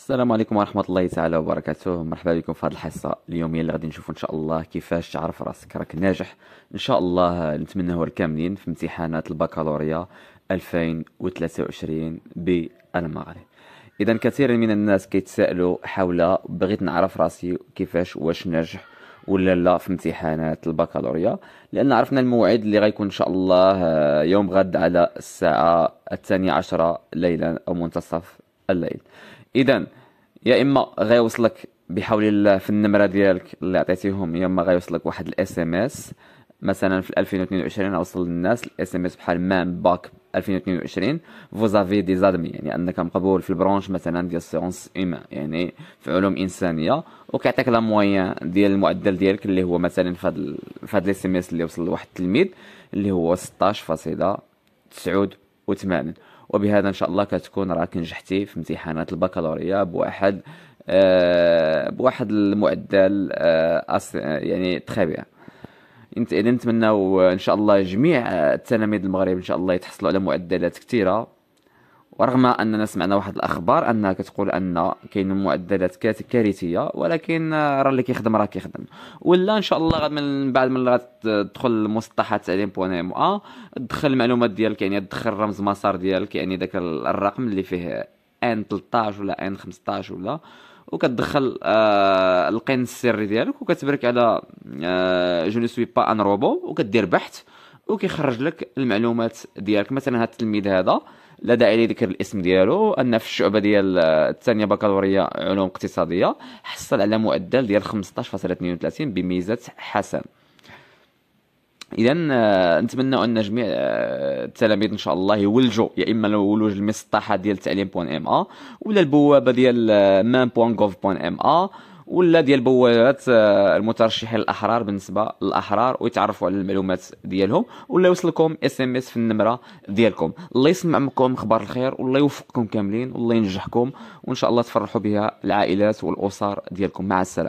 السلام عليكم ورحمة الله تعالى وبركاته مرحبا بكم في هذه الحصة اليومية اللي غادي نشوفوا إن شاء الله كيفاش تعرف راسك راك ناجح إن شاء الله هو الكاملين في امتحانات البكالوريا 2023 بالمغرب إذا كثير من الناس كيتسائلوا حول بغيت نعرف راسي كيفاش واش ناجح ولا لا في امتحانات البكالوريا لان عرفنا الموعد اللي غيكون ان شاء الله آه، يوم غد على الساعه الثانية عشرة ليلا او منتصف الليل اذا يا اما غيوصلك بحول الله في النمره ديالك اللي عطيتيهم يا اما غيوصلك واحد الاس ام اس مثلا في 2022 وصل للناس الاس ام اس بحال مان باك 2022 فوزافي دي زادمي يعني انك مقبول في البرونش مثلا ديال سيونس ايما يعني في علوم انسانيه وكيعطيك لا موان ديال المعدل ديالك اللي هو مثلا في هاد في هاد الاس ام اس اللي وصل لواحد التلميذ اللي هو 16.9 وثمانين وبهذا ان شاء الله كتكون راك نجحتي في امتحانات البكالوريا بواحد آه بواحد المعدل آه يعني تخابئه نتمنى ان شاء الله جميع آه، التلاميذ المغرب ان شاء الله يتحصلوا على معدلات كثيره ورغم اننا سمعنا واحد الاخبار انها كتقول ان كاين معدلات كارثيه ولكن راه اللي كيخدم راه كيخدم ولا ان شاء الله من بعد من غتدخل لمصطلحات تعليم بوان ام دخل المعلومات ديالك يعني دخل رمز مسار ديالك يعني داك الرقم اللي فيه ان 13 ولا ان 15 ولا وكتدخل آه القين السري ديالك وكتبرك على آه جو نو سوي با ان روبو وكدير بحث وكيخرج لك المعلومات ديالك مثلا هذا التلميذ هذا لا داعي لذكر الاسم ديالو ان في الشعبه ديال آه، الثانيه بكالوريا علوم اقتصاديه حصل على معدل ديال 15.32 بميزه حسن اذا آه، نتمنى ان جميع آه، التلاميذ ان شاء الله يولجوا يا اما الولوج المسطحه ديال تعليم بوان ام ا ولا البوابه ديال مان بوان غوف بوان ام ا ولا ديال بوابات آه، المترشحين الاحرار بالنسبه للاحرار ويتعرفوا على المعلومات ديالهم ولا يوصلكم اس ام اس في النمره ديالكم الله يسمع منكم اخبار الخير والله يوفقكم كاملين والله ينجحكم وان شاء الله تفرحوا بها العائلات والاسر ديالكم مع السلامه